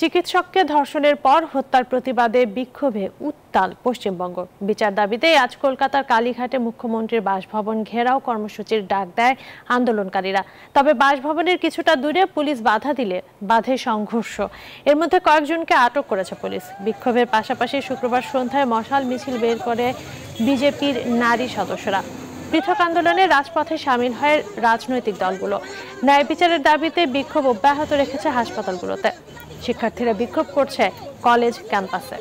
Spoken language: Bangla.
চিকিৎসককে ধর্ষণের পর হত্যার প্রতিবাদে বিক্ষোভে উত্তাল পশ্চিমবঙ্গ বিচার দাবিতে আজ কলকাতার কালীঘাটে মুখ্যমন্ত্রীর বাসভবন ঘেরাও কর্মসূচির ডাক দেয় আন্দোলনকারীরা তবে বাসভবনের কিছুটা দূরে পুলিশ বাধা দিলে বাধে সংঘর্ষ এর মধ্যে কয়েকজনকে আটক করেছে পুলিশ বিক্ষোভের পাশাপাশি শুক্রবার সন্ধ্যায় মশাল মিছিল বের করে বিজেপির নারী সদস্যরা পৃথক আন্দোলনে রাজপথে সামিল হয় রাজনৈতিক দলগুলো ন্যায় বিচারের দাবিতে বিক্ষোভ অব্যাহত রেখেছে হাসপাতালগুলোতে শিক্ষার্থীরা বিক্ষোভ করছে কলেজ ক্যাম্পাসে